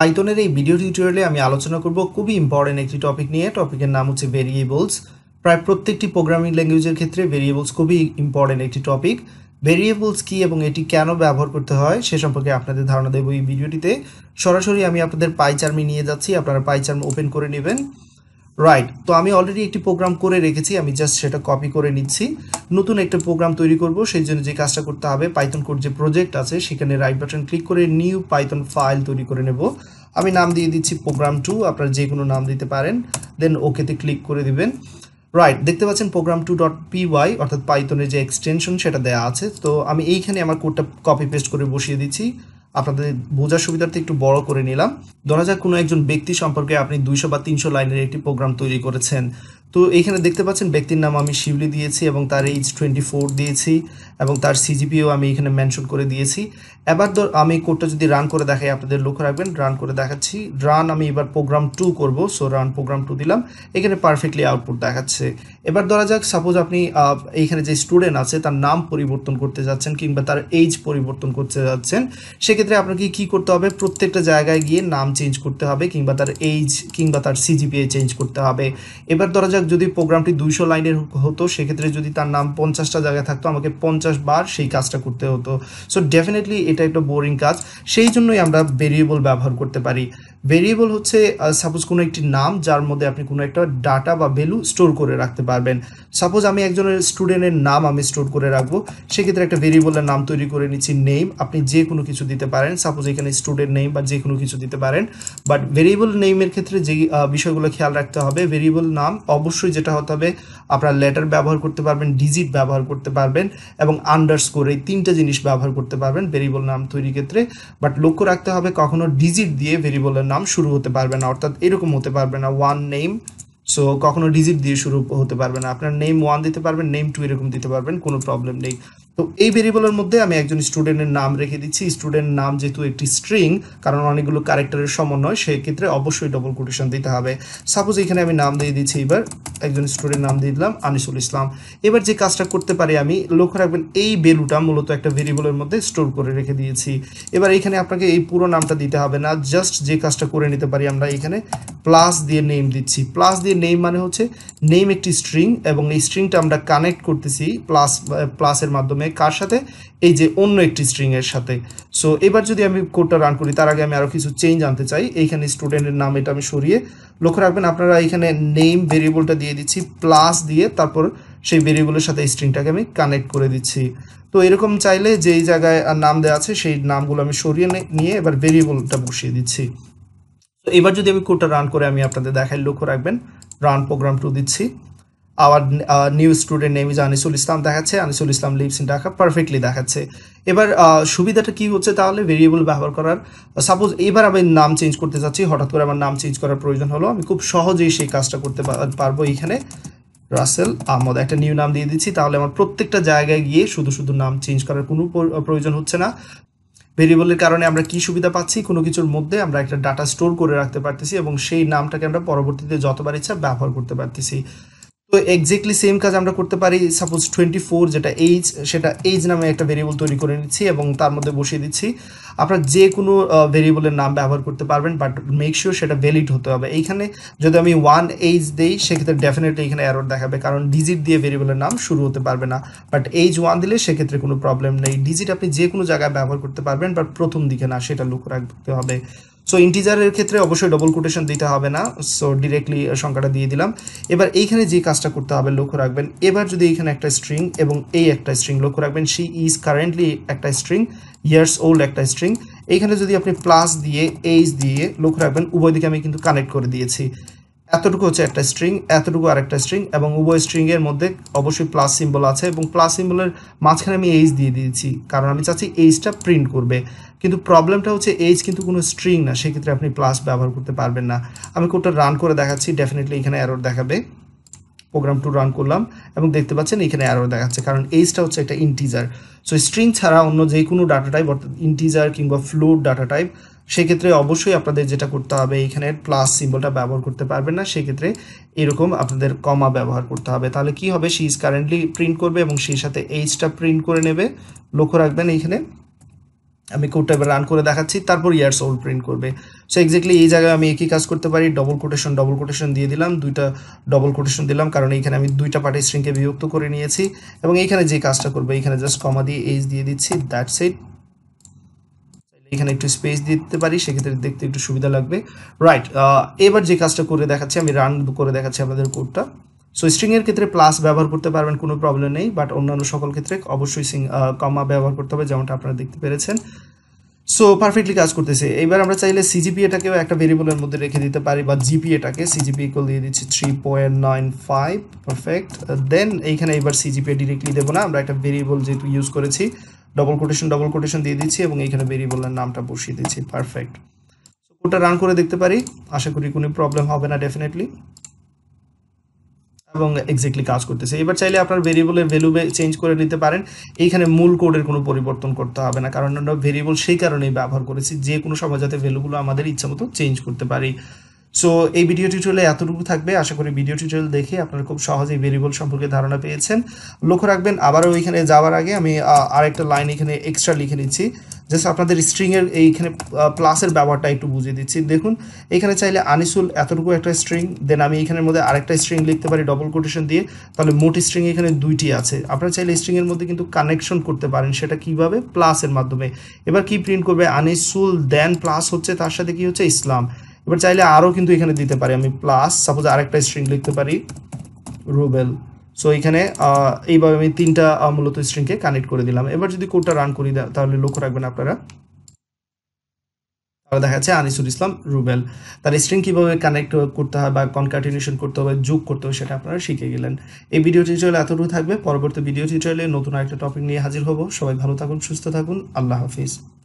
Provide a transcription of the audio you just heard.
পাইথনের এই ভিডিও টিউটোরিয়ালে আমি আলোচনা করব খুবই ইম্পর্টেন্ট একটি টপিক নিয়ে টপিকের নাম হচ্ছে ভেরিয়েবলস প্রায় প্রত্যেকটি প্রোগ্রামিং ল্যাঙ্গুয়েজের ক্ষেত্রে ভেরিয়েবলস খুবই ইম্পর্টেন্ট একটি টপিক ভেরিয়েবলস কি এবং এটি কেন ব্যবহার করতে হয় সে সম্পর্কে আপনাদের ধারণা দেব এই ভিডিওটিতে সরাসরি আমি আপনাদের পাইচার্মি নিয়ে যাচ্ছি আপনারা পাইচার্ম ওপেন করে নেবেন রাইট তো আমি অলরেডি একটি প্রোগ্রাম করে রেখেছি আমি জাস্ট সেটা কপি করে নিচ্ছি নতুন একটা প্রোগ্রাম তৈরি করব সেই জন্য যে কাজটা করতে হবে পাইথন কোড যে প্রজেক্ট আছে সেখানে রাইট বাটন ক্লিক করে নিউ পাইথন ফাইল তৈরি করে নেব আমি নাম দিয়ে দিচ্ছি প্রোগ্রাম টু আপনারা যে কোনো নাম দিতে পারেন দেন ওকেতে ক্লিক করে দিবেন রাইট দেখতে পাচ্ছেন প্রোগ্রাম টু ডট পিওয়াই অর্থাৎ পাইথনের যে এক্সটেনশন সেটা দেওয়া আছে তো আমি এইখানে আমার কোডটা কপি পেস্ট করে বসিয়ে দিচ্ছি আপনাদের বোঝার সুবিধার্থে একটু বড় করে নিলাম ধরা যাক কোনো একজন ব্যক্তি সম্পর্কে আপনি দুইশো বা তিনশো লাইনের একটি প্রোগ্রাম তৈরি করেছেন তো এইখানে দেখতে পাচ্ছেন ব্যক্তির নাম আমি শিউলি দিয়েছি এবং তার এইজ টোয়েন্টি ফোর দিয়েছি এবং তার সিজিপিও আমি এখানে মেনশন করে দিয়েছি এবার ধর আমি কোডটা যদি রান করে দেখাই আপনাদের লক্ষ্য রাখবেন রান করে দেখাচ্ছি রান আমি এবার প্রোগ্রাম টু করব সো রান প্রোগ্রাম টু দিলাম এখানে পারফেক্টলি আউটপুট দেখাচ্ছে এবার ধরা যাক সাপোজ আপনি এইখানে যে স্টুডেন্ট আছে তার নাম পরিবর্তন করতে যাচ্ছেন কিংবা তার এইজ পরিবর্তন করতে যাচ্ছেন সেক্ষেত্রে আপনাকে কি করতে হবে প্রত্যেকটা জায়গায় গিয়ে নাম চেঞ্জ করতে হবে কিংবা তার এইজ কিংবা তার সিজিপিএ চেঞ্জ করতে হবে এবার ধরা যাক যাক যদি প্রোগ্রামটি দুইশো লাইনের হতো সেক্ষেত্রে যদি তার নাম পঞ্চাশটা জায়গায় থাকতো আমাকে পঞ্চাশ বার সেই কাজটা করতে হতো সো ডেফিনেটলি এটা একটা বোরিং কাজ সেই জন্যই আমরা ভেরিয়েবল ব্যবহার করতে পারি ভেরিয়েবল হচ্ছে সাপোজ কোনো একটি নাম যার মধ্যে আপনি কোনো একটা ডাটা বা ভ্যালু স্টোর করে রাখতে পারবেন সাপোজ আমি একজনের স্টুডেন্টের নাম আমি স্টোর করে রাখবো সেক্ষেত্রে একটা ভেরিয়েবলের নাম তৈরি করে নিচ্ছি নেম আপনি যে কোনো কিছু দিতে পারেন সাপোজ এখানে স্টুডেন্ট নেম বা যে কোনো কিছু দিতে পারেন বাট ভেরিয়েবল নেমের ক্ষেত্রে যে বিষয়গুলো খেয়াল রাখতে হবে ভেরিয়েবল নাম অবশ্যই অবশ্যই যেটা হতে হবে আপনার লেটার ব্যবহার করতে পারবেন ডিজিট ব্যবহার করতে পারবেন এবং আন্ডারস্কোর এই তিনটা জিনিস ব্যবহার করতে পারবেন ভেরিয়েবল নাম তৈরির ক্ষেত্রে বাট লক্ষ্য রাখতে হবে কখনো ডিজিট দিয়ে ভেরিয়েবলের নাম শুরু হতে পারবে না অর্থাৎ এরকম হতে পারবে না ওয়ান নেম সো কখনো ডিজিট দিয়ে শুরু হতে পারবে না আপনার নেম ওয়ান দিতে পারবেন নেম টু এরকম দিতে পারবেন কোনো প্রবলেম নেই তো এই ভেরিয়েবলের মধ্যে আমি একজন স্টুডেন্টের নাম রেখে দিচ্ছি স্টুডেন্ট নাম যেহেতু একটি স্ট্রিং কারণ অনেকগুলো ক্যারেক্টারের সমন্বয় সেক্ষেত্রে অবশ্যই ডবল কোটেশন দিতে হবে সাপোজ এখানে আমি নাম দিয়ে দিচ্ছি এবার একজন স্টুডেন্ট নাম দিয়ে দিলাম আনিসুল ইসলাম এবার যে কাজটা করতে পারি আমি লক্ষ্য রাখবেন এই ভ্যালুটা মূলত একটা ভেরিয়েবলের মধ্যে স্টোর করে রেখে দিয়েছি এবার এখানে আপনাকে এই পুরো নামটা দিতে হবে না জাস্ট যে কাজটা করে নিতে পারি আমরা এখানে প্লাস দিয়ে নেম দিচ্ছি প্লাস দিয়ে নেম মানে হচ্ছে নেম একটি স্ট্রিং এবং এই স্ট্রিংটা আমরা কানেক্ট করতেছি প্লাস প্লাসের মাধ্যমে মাধ্যমে কার সাথে এই যে অন্য একটি স্ট্রিংয়ের সাথে সো এবার যদি আমি কোডটা রান করি তার আগে আমি আরও কিছু চেঞ্জ আনতে চাই এইখানে স্টুডেন্টের নাম এটা আমি সরিয়ে লক্ষ্য রাখবেন আপনারা এখানে নেম ভেরিয়েবলটা দিয়ে দিচ্ছি প্লাস দিয়ে তারপর সেই ভেরিয়েবলের সাথে স্ট্রিংটাকে আমি কানেক্ট করে দিচ্ছি তো এরকম চাইলে যেই জায়গায় নাম দেওয়া আছে সেই নামগুলো আমি সরিয়ে নিয়ে এবার ভেরিয়েবলটা বসিয়ে দিচ্ছি তো এবার যদি আমি কোডটা রান করে আমি আপনাদের দেখাই লক্ষ্য রাখবেন রান প্রোগ্রাম টু দিচ্ছি our new student name is Anisul Islam দেখাচ্ছে Anisul Islam lives in Dhaka perfectly দেখাচ্ছে এবার uh, সুবিধাটা কি হচ্ছে তাহলে ভেরিয়েবল ব্যবহার করার সাপোজ uh, এবার আমি নাম চেঞ্জ করতে চাচ্ছি হঠাৎ করে আমার নাম চেঞ্জ করার প্রয়োজন হলো আমি খুব সহজেই সেই কাজটা করতে পারবো এইখানে রাসেল আহমদ একটা নিউ নাম দিয়ে দিচ্ছি তাহলে আমার প্রত্যেকটা জায়গায় গিয়ে শুধু শুধু নাম চেঞ্জ করার কোনো uh, প্রয়োজন হচ্ছে না ভেরিয়েবলের কারণে আমরা কি সুবিধা পাচ্ছি কোনো কিছুর মধ্যে আমরা একটা ডাটা স্টোর করে রাখতে পারতেছি এবং সেই নামটাকে আমরা পরবর্তীতে যতবার ইচ্ছা ব্যবহার করতে পারতেছি তো এক্স্যাক্টলি সেম কাজ আমরা করতে পারি সাপোজ টোয়েন্টি ফোর যেটা এইজ সেটা এইজ নামে একটা ভেরিয়েবল তৈরি করে নিচ্ছি এবং তার মধ্যে বসিয়ে দিচ্ছি আপনার যে কোনো ভেরিয়েবলের নাম ব্যবহার করতে পারবেন বাট মেক শিওর সেটা ভ্যালিড হতে হবে এইখানে যদি আমি ওয়ান এইজ দিই সেক্ষেত্রে ডেফিনেটলি এখানে অ্যারোর দেখাবে কারণ ডিজিট দিয়ে ভেরিয়েবলের নাম শুরু হতে পারবে না বাট এইজ ওয়ান দিলে সেক্ষেত্রে কোনো প্রবলেম নেই ডিজিট আপনি যে কোনো জায়গায় ব্যবহার করতে পারবেন বাট প্রথম দিকে না সেটা লক্ষ্য রাখতে হবে সো ইন্টিজারের ক্ষেত্রে অবশ্যই ডবল কোটেশন দিতে হবে না সো ডিরেক্টলি সংখ্যাটা দিয়ে দিলাম এবার এইখানে যে কাজটা করতে হবে লক্ষ্য রাখবেন এবার যদি এখানে একটা স্ট্রিং এবং এই একটা স্ট্রিং লক্ষ্য রাখবেন সি ইজ কারেন্টলি একটা স্ট্রিং ইয়ার্স ওল্ড একটা স্ট্রিং এইখানে যদি আপনি প্লাস দিয়ে এইচ দিয়ে লক্ষ্য রাখবেন উভয় দিকে আমি কিন্তু কানেক্ট করে দিয়েছি এতটুকু হচ্ছে একটা স্ট্রিং এতটুকু আরেকটা স্ট্রিং এবং উভয় স্ট্রিংয়ের মধ্যে অবশ্যই প্লাস সিম্বল আছে এবং প্লাস সিম্বলের মাঝখানে আমি এইচ দিয়ে দিয়েছি কারণ আমি চাচ্ছি এইচটা প্রিন্ট করবে কিন্তু প্রবলেমটা হচ্ছে এইচ কিন্তু কোনো স্ট্রিং না সেক্ষেত্রে আপনি প্লাস ব্যবহার করতে পারবেন না আমি কোটা রান করে দেখাচ্ছি ডেফিনেটলি এখানে অ্যারোর দেখাবে প্রোগ্রাম টু রান করলাম এবং দেখতে পাচ্ছেন এখানে আরও দেখাচ্ছে কারণ এইজটা হচ্ছে একটা ইন্টিজার সো স্ট্রিং ছাড়া অন্য যে কোনো ডাটা টাইপ অর্থাৎ ইন্টিজার কিংবা ফ্লোট ডাটা টাইপ সেক্ষেত্রে অবশ্যই আপনাদের যেটা করতে হবে এখানে প্লাস সিম্বলটা ব্যবহার করতে পারবেন না সেক্ষেত্রে এরকম আপনাদের কমা ব্যবহার করতে হবে তাহলে কি হবে সি ইজ কারেন্টলি প্রিন্ট করবে এবং সেই সাথে এইচটা প্রিন্ট করে নেবে লক্ষ্য রাখবেন এইখানে আমি কোডটা এবার রান করে দেখাচ্ছি তারপর ইয়ার্স ওল্ড প্রিন্ট করবে সো এক্স্যাক্টলি এই জায়গায় আমি একই কাজ করতে পারি ডবল কোটেশন ডবল কোটেশন দিয়ে দিলাম দুইটা ডবল কোটেশন দিলাম কারণ এইখানে আমি দুইটা পার্টি স্ট্রিংকে বিভক্ত করে নিয়েছি এবং এইখানে যে কাজটা করবে এইখানে জাস্ট কমা দিয়ে এইচ দিয়ে দিচ্ছি দ্যাটস ইট এখানে একটু স্পেস দিতে পারি সেক্ষেত্রে দেখতে একটু সুবিধা লাগবে রাইট এবার যে কাজটা করে দেখাচ্ছি আমি রান করে দেখাচ্ছি আমাদের কোডটা সো স্ট্রিংয়ের ক্ষেত্রে প্লাস ব্যবহার করতে পারবেন কোনো প্রবলেম নেই বাট অন্যান্য সকল ক্ষেত্রে অবশ্যই কমা ব্যবহার করতে হবে যেমনটা আপনারা দেখতে পেরেছেন সো পারফেক্টলি কাজ করতেছে এবার আমরা চাইলে এটাকেও একটা ভেরিয়েবলের মধ্যে রেখে দিতে পারি বা এটাকে সিজিপি ইকুয়াল দিয়ে দিচ্ছি three point nine five perfect then এইখানে এবার সিজিপি ডিরেক্টলি দেবো না আমরা একটা ভেরিয়েবল যেহেতু ইউজ করেছি ডবল কোটেশন ডবল কোটেশন দিয়ে দিচ্ছি এবং এইখানে ভেরিয়েবলের নামটা বসিয়ে দিচ্ছি পারফেক্ট ওটা রান করে দেখতে পারি আশা করি কোনো প্রবলেম হবে না ডেফিনেটলি এবং এক্সাক্টলি কাজ করতেছে এবার চাইলে আপনার ভেরিয়েবলের ভ্যালু চেঞ্জ করে নিতে পারেন এইখানে মূল কোডের কোনো পরিবর্তন করতে হবে না কারণ আমরা ভেরিয়েবল সেই কারণেই ব্যবহার করেছি যে কোনো সময় যাতে ভ্যালুগুলো আমাদের ইচ্ছা মতো চেঞ্জ করতে পারি সো এই ভিডিও টিউটোরিয়ালে এতটুকু থাকবে আশা করি ভিডিও টিউটোরিয়াল দেখে আপনারা খুব সহজেই ভেরিয়েবল সম্পর্কে ধারণা পেয়েছেন লক্ষ্য রাখবেন আবারও ওইখানে যাওয়ার আগে আমি আরেকটা লাইন এখানে এক্সট্রা লিখে নিচ্ছি জাস্ট আপনাদের স্ট্রিংয়ের এইখানে প্লাসের ব্যবহারটা একটু বুঝিয়ে দিচ্ছি দেখুন এখানে চাইলে আনিসুল এতটুকু একটা স্ট্রিং দেন আমি এখানের মধ্যে আরেকটা স্ট্রিং লিখতে পারি ডবল কোটেশন দিয়ে তাহলে মোট স্ট্রিং এখানে দুইটি আছে আপনারা চাইলে স্ট্রিংয়ের মধ্যে কিন্তু কানেকশন করতে পারেন সেটা কিভাবে প্লাসের মাধ্যমে এবার কি প্রিন্ট করবে আনিসুল দেন প্লাস হচ্ছে তার সাথে কি হচ্ছে ইসলাম এবার চাইলে আরও কিন্তু এখানে দিতে পারি আমি প্লাস সাপোজ আরেকটা স্ট্রিং লিখতে পারি রুবেল সো এখানে এইভাবে আমি তিনটা মূলত স্ট্রিংকে কানেক্ট করে দিলাম এবার যদি কোডটা রান করি তাহলে লক্ষ্য রাখবেন আপনারা তাহলে দেখা যাচ্ছে আনিসুল ইসলাম রুবেল তার স্ট্রিং কীভাবে কানেক্ট করতে হয় বা কনকাটিনিউশন করতে হবে যোগ করতে হবে সেটা আপনারা শিখে গেলেন এই ভিডিও টিউটোরিয়াল এতটুকু থাকবে পরবর্তী ভিডিও টিউটোরিয়ালে নতুন আরেকটা টপিক নিয়ে হাজির হব সবাই ভালো থাকুন সুস্থ থাকুন আল্লাহ হাফিজ